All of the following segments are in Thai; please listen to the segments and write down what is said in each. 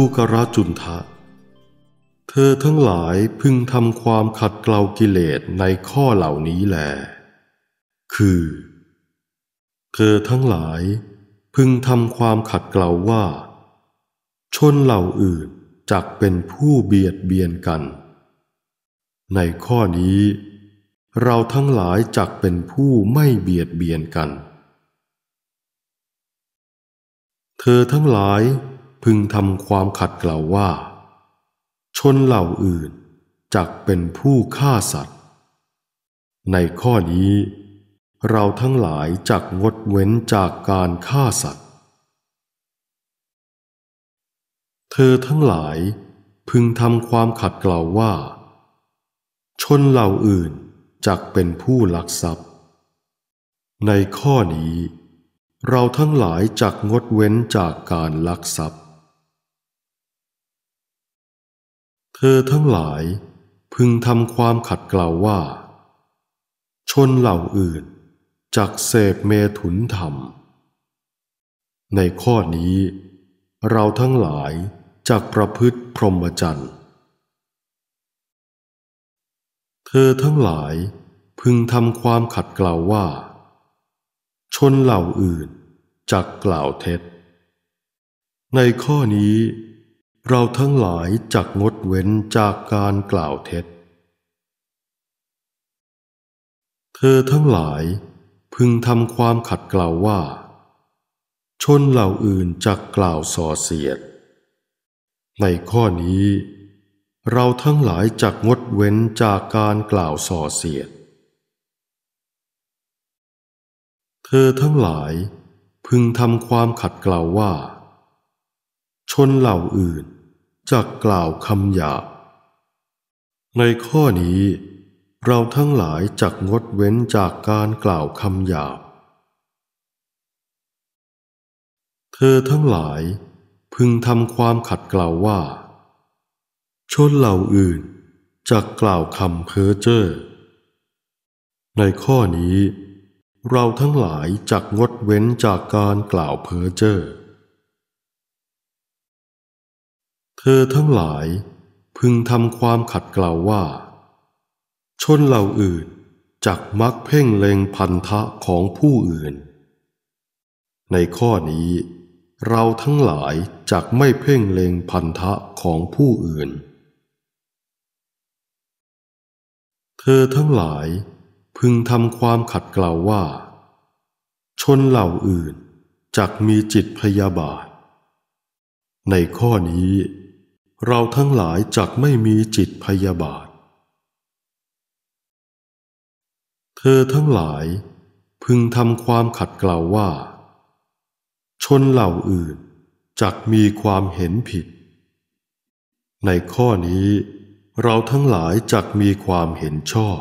ูกระจุนทะ เธอทั้งหลายพึงทำความขัดเกลากิเลสในข้อเหล่านี้แลคือ เธอทั้งหลาย พึงทำความขัดเกลาว่า ชนเหล่าอื่นจักเป็นผู้เบียดเบียนกัน ในข้อนี้ เราทั้งหลาย จักเป็นผู้ไม่เบียดเบียนกัน เธอทั้งหลายพึงทำความขัดเกลาว่า ชนเหล่าอื่นจักเป็นผู้ฆ่าสัตว์ ในข้อนี้ เราทั้งหลายจักงดเว้นจากการฆ่าสัตว์ เธอทั้งหลาย พึงทำความขัดเกลาว่า ชนเหล่าอื่นจักเป็นผู้ลักทรัพย์ในข้อนี้ เราทั้งหลายจักงดเว้นจากการลักทรัพย์เธอทั้งหลายพึงทำความขัดเกลาว่า ชนเหล่าอื่นจักเสพเมถุนธรรม ในข้อนี้เราทั้งหลายจักประพฤติพรหมจรรย์เธอทั้งหลายพึงทำความขัดเกลาว่า ชนเหล่าอื่นจักกล่าวเท็จ ในข้อนี้เราทั้งหลายจักงดเว้นจากการกล่าวเท็จ เธอทั้งหลายพึงทำความขัดเกลาว่า ชนเหล่าอื่นจักกล่าวส่อเสียด ในข้อนี้ เราทั้งหลายจักงดเว้นจากการกล่าวส่อเสียด เธอทั้งหลายพึงทำความขัดเกลาว่า ชนเหล่าอื่นจากกล่าวคำหยาบ ในข้อนี้ เราทั้งหลายจักงดเว้นจากการกล่าวคำหยาบ เธอทั้งหลายพึงทำความขัดเกล่าว่าชนเหล่าอื่นจักกล่าวคำเพ้อเจ้อ ในข้อนี้ เราทั้งหลายจักงดเว้นจากการกล่าวเพ้อเจ้อเธอทั้งหลาย พึงทำความขัดเกลาว่า ชนเหล่าอื่นจักมักเพ่งเลงพันธะของผู้อื่น ในข้อนี้ เราทั้งหลายจักไม่เพ่งเลงพันธะของผู้อื่น เธอทั้งหลายพึงทำความขัดเกลาว่า ชนเหล่าอื่นจักมีจิตพยาบาทในข้อนี้เราทั้งหลายจักไม่มีจิตพยาบาท เธอทั้งหลายพึงทำความขัดเกลาว่า ชนเหล่าอื่นจักมีความเห็นผิด ในข้อนี้เราทั้งหลายจักมีความเห็นชอบ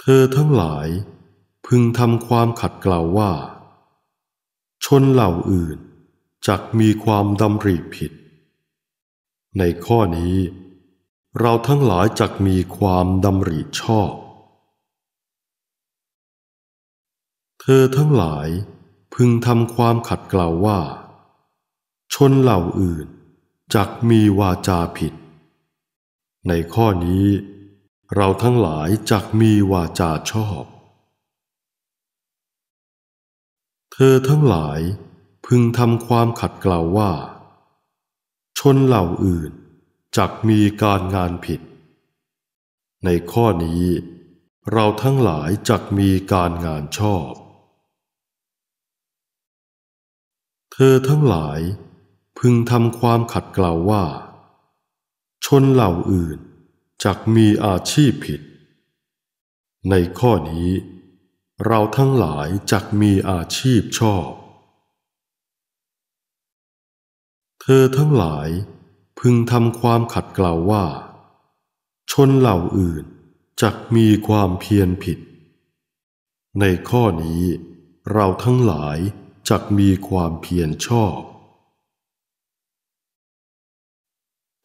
เธอทั้งหลายพึงทำความขัดเกลาว่า ชนเหล่าอื่นจักมีความดำริผิด ในข้อนี้ เราทั้งหลายจักมีความดำริชอบ เธอทั้งหลายพึงทำความขัดเกลาว่า ชนเหล่าอื่นจักมีวาจาผิด ในข้อนี้ เราทั้งหลายจักมีวาจาชอบ เธอทั้งหลายพึงทำความขัดเกลาว่า ชนเหล่าอื่นจักมีการงานผิด ในข้อนี้เราทั้งหลายจักมีการงานชอบ เธอทั้งหลาย พึงทำความขัดเกลาว่า ชนเหล่าอื่นจักมีอาชีพผิด ในข้อนี้ เราทั้งหลายจักมีอาชีพชอบเธอทั้งหลายพึงทำความขัดเกลาว่า ชนเหล่าอื่นจักมีความเพียรผิด ในข้อนี้ เราทั้งหลายจักมีความเพียรชอบ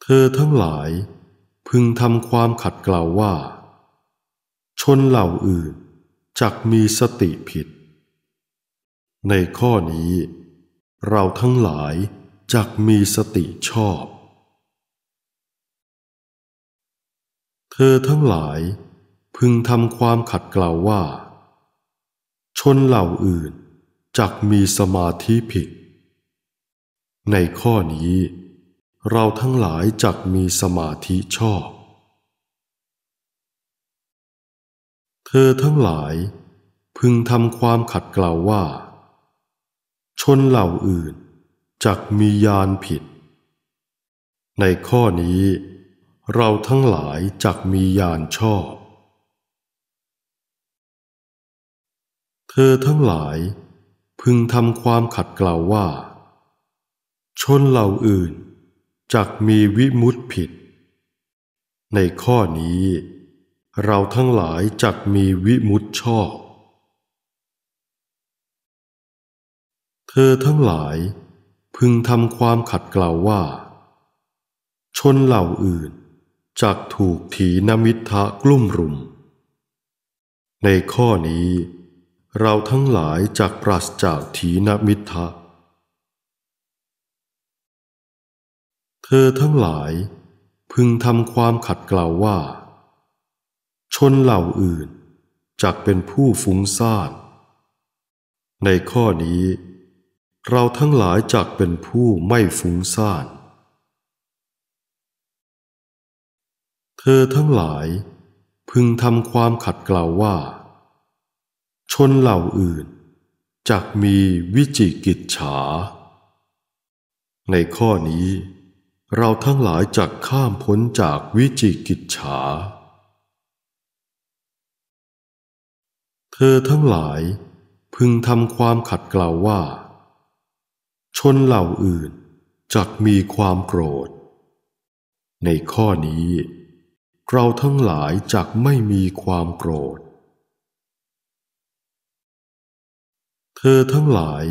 เธอทั้งหลายพึงทำความขัดเกลาว่า ชนเหล่าอื่นจักมีสติผิด ในข้อนี้เราทั้งหลายจักมีสติชอบ เธอทั้งหลาย พึงทำความขัดเกลาว่า ชนเหล่าอื่นจักมีสมาธิผิดในข้อนี้ เราทั้งหลายจักมีสมาธิชอบ เธอทั้งหลาย พึงทำความขัดเกลาว่า ชนเหล่าอื่นจักมียานผิด ในข้อนี้ เราทั้งหลายจักมียานชอบเธอทั้งหลาย พึงทำความขัดเกลาว่า ชนเหล่าอื่น จักมีวิมุตผิด ในข้อนี้ เราทั้งหลายจักมีวิมุตชอบเธอทั้งหลายพึงทำความขัดเกลาว่า ชนเหล่าอื่นจักถูกถีนมิทะกลุ่มรุม ในข้อนี้ เราทั้งหลายจักปราศจากถีนมิทะเธอทั้งหลาย พึงทำความขัดเกลาว่า ชนเหล่าอื่นจักเป็นผู้ฟุ้งซ่านในข้อนี้เราทั้งหลายจักเป็นผู้ไม่ฟุ้งซ่าน เธอทั้งหลาย พึงทำความขัดเกลาว่า ชนเหล่าอื่นจักมีวิจิกิจฉา ในข้อนี้ เราทั้งหลายจักข้ามพ้นจากวิจิกิจฉา เธอทั้งหลาย พึงทำความขัดเกลาว่าชนเหล่าอื่นจักมีความโกรธ ในข้อนี้เราทั้งหลายจักไม่มีความโกรธ เธอทั้งหลาย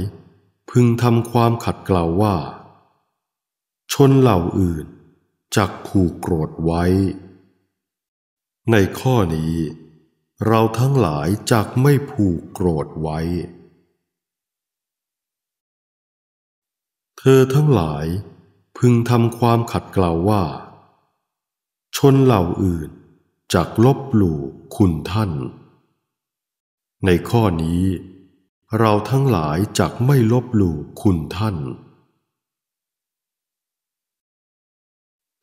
พึงทำความขัดเกลาว่า ชนเหล่าอื่นจักผูกโกรธไว้ ในข้อนี้เราทั้งหลายจักไม่ผูกโกรธไว้เธอทั้งหลาย พึงทำความขัดเกลาว่า ชนเหล่าอื่นจากลบหลู่คุณท่าน ในข้อนี้ เราทั้งหลายจากไม่ลบหลู่คุณท่าน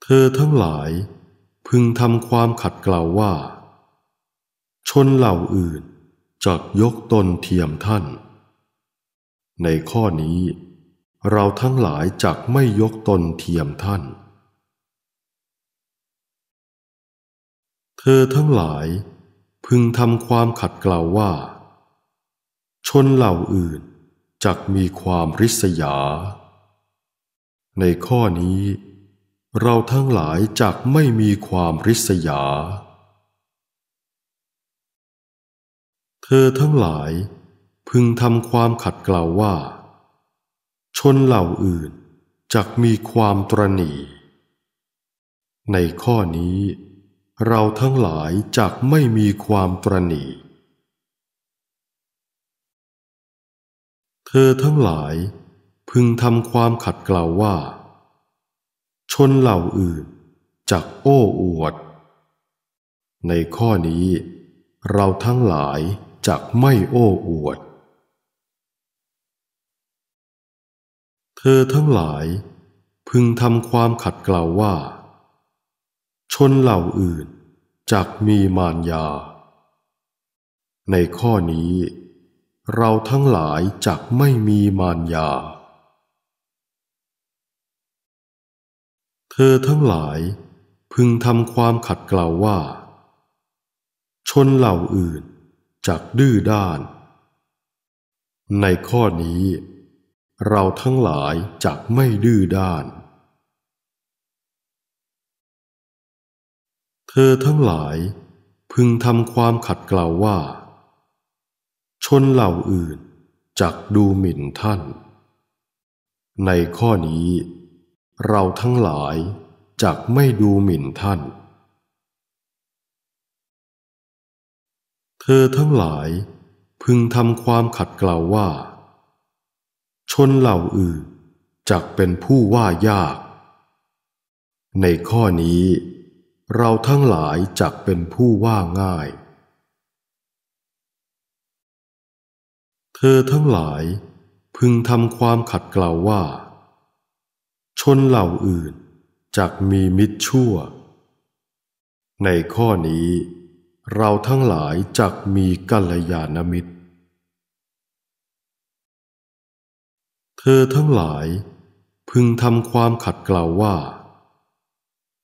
เธอทั้งหลาย พึงทำความขัดเกลาว่า ชนเหล่าอื่นจากยกตนเทียมท่าน ในข้อนี้เราทั้งหลายจักไม่ยกตนเทียมท่าน เธอทั้งหลายพึงทำความขัดเกลาว่า ชนเหล่าอื่นจักมีความริษยา ในข้อนี้เราทั้งหลายจักไม่มีความริษยา เธอทั้งหลายพึงทำความขัดเกลาว่าชนเหล่าอื่นจักมีความตรณีในข้อนี้เราทั้งหลายจักไม่มีความตรณีเธอทั้งหลายพึงทำความขัดเกลาว่า ชนเหล่าอื่นจักโอ้อวด ในข้อนี้เราทั้งหลายจักไม่โอ้อวดเธอทั้งหลายพึงทำความขัดเกลาว่า ชนเหล่าอื่นจักมีมารยา ในข้อนี้เราทั้งหลายจักไม่มีมารยา เธอทั้งหลายพึงทำความขัดเกลาว่า ชนเหล่าอื่นจักดื้อด้าน ในข้อนี้เราทั้งหลายจักไม่ดื้อด้าน เธอทั้งหลาย พึงทำความขัดเกลาว่า ชนเหล่าอื่นจักดูหมิ่นท่าน ในข้อนี้ เราทั้งหลาย จักไม่ดูหมิ่นท่าน เธอทั้งหลาย พึงทำความขัดเกลาว่านเหล่าอื่นจักเป็นผู้ว่ายาก ในข้อนี้เราทั้งหลายจักเป็นผู้ว่าง่าย เธอทั้งหลายพึงทำความขัดเกลาว่า ชนเหล่าอื่นจักมีมิตรชั่ว ในข้อนี้เราทั้งหลายจักมีกัลยาณมิตรธอทั้งหลาย พึงทำความขัดเกลาว่า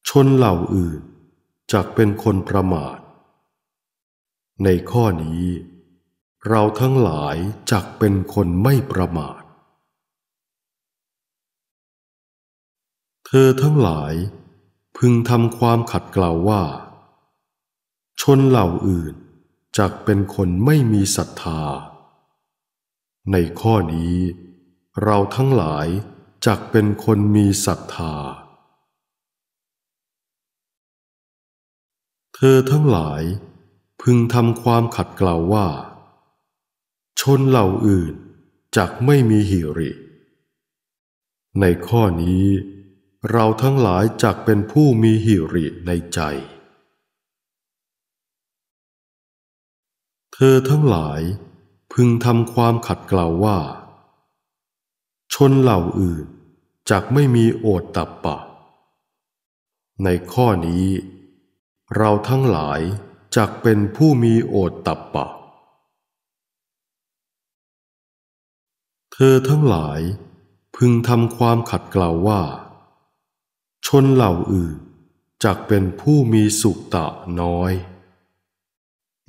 ชนเหล่าอื่นจักเป็นคนประมาท ในข้อนี้ เราทั้งหลายจักเป็นคนไม่ประมาท เธอทั้งหลาย พึงทำความขัดเกลาว่า ชนเหล่าอื่นจักเป็นคนไม่มีศรัทธา ในข้อนี้เราทั้งหลายจักเป็นคนมีศรัทธา เธอทั้งหลายพึงทำความขัดเกลาว่า ชนเหล่าอื่นจักไม่มีหิริ ในข้อนี้ เราทั้งหลายจักเป็นผู้มีหิริในใจ เธอทั้งหลายพึงทำความขัดเกลาว่าชนเหล่าอื่นจักไม่มีโอตตะปะ ในข้อนี้ เราทั้งหลายจักเป็นผู้มีโอตตะปะ เธอทั้งหลายพึงทำความขัดเกลาว่า ชนเหล่าอื่นจักเป็นผู้มีสุตะน้อย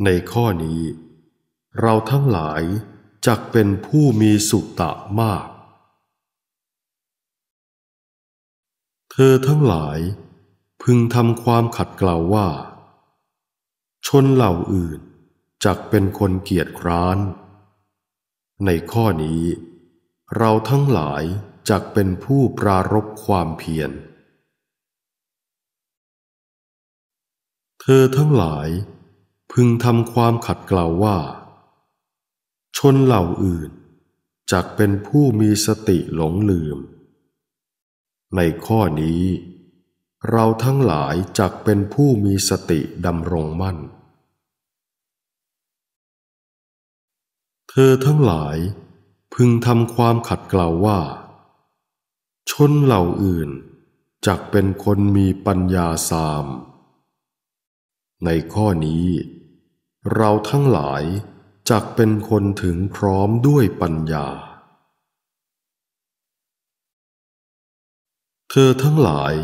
ในข้อนี้ เราทั้งหลายจักเป็นผู้มีสุตะมากเธอทั้งหลายพึงทำความขัดเกลาว่า ชนเหล่าอื่นจักเป็นคนเกียิคร้าน ในข้อนี้เราทั้งหลายจักเป็นผู้ปรารบความเพียรเธอทั้งหลายพึงทำความขัดเกลาว่า ชนเหล่าอื่นจักเป็นผู้มีสติหลงลืมในข้อนี้ เราทั้งหลายจักเป็นผู้มีสติดำรงมั่น เธอทั้งหลายพึงทำความขัดเกลาว่า ชนเหล่าอื่น จักเป็นคนมีปัญญาสาม ในข้อนี้ เราทั้งหลายจักเป็นคนถึงพร้อมด้วยปัญญาเธอทั้งหลาย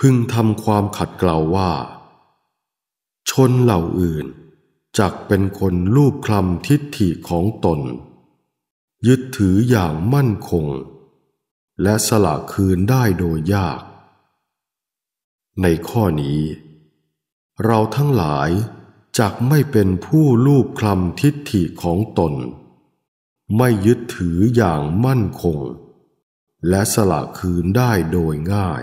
พึงทำความขัดเกลาว่า ชนเหล่าอื่น จักเป็นคนลูบคลำทิฏฐิของตน ยึดถืออย่างมั่นคง และสละคืนได้โดยยาก ในข้อนี้ เราทั้งหลายจักไม่เป็นผู้ลูบคลำทิฏฐิของตน ไม่ยึดถืออย่างมั่นคงและสละคืนได้โดยง่าย